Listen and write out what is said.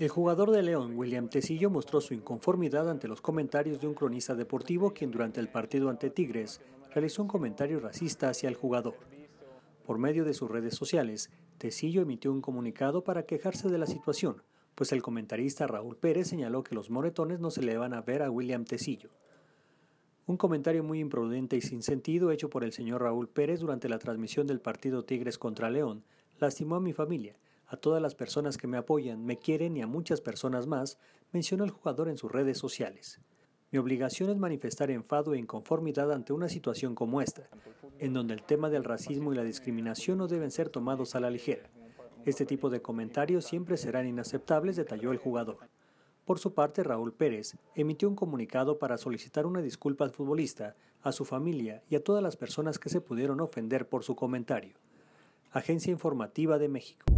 El jugador de León, William Tecillo, mostró su inconformidad ante los comentarios de un cronista deportivo quien durante el partido ante Tigres realizó un comentario racista hacia el jugador. Por medio de sus redes sociales, Tecillo emitió un comunicado para quejarse de la situación, pues el comentarista Raúl Pérez señaló que los moretones no se le van a ver a William Tecillo. Un comentario muy imprudente y sin sentido hecho por el señor Raúl Pérez durante la transmisión del partido Tigres contra León lastimó a mi familia a todas las personas que me apoyan, me quieren y a muchas personas más, mencionó el jugador en sus redes sociales. Mi obligación es manifestar enfado e inconformidad ante una situación como esta, en donde el tema del racismo y la discriminación no deben ser tomados a la ligera. Este tipo de comentarios siempre serán inaceptables, detalló el jugador. Por su parte, Raúl Pérez emitió un comunicado para solicitar una disculpa al futbolista, a su familia y a todas las personas que se pudieron ofender por su comentario. Agencia Informativa de México.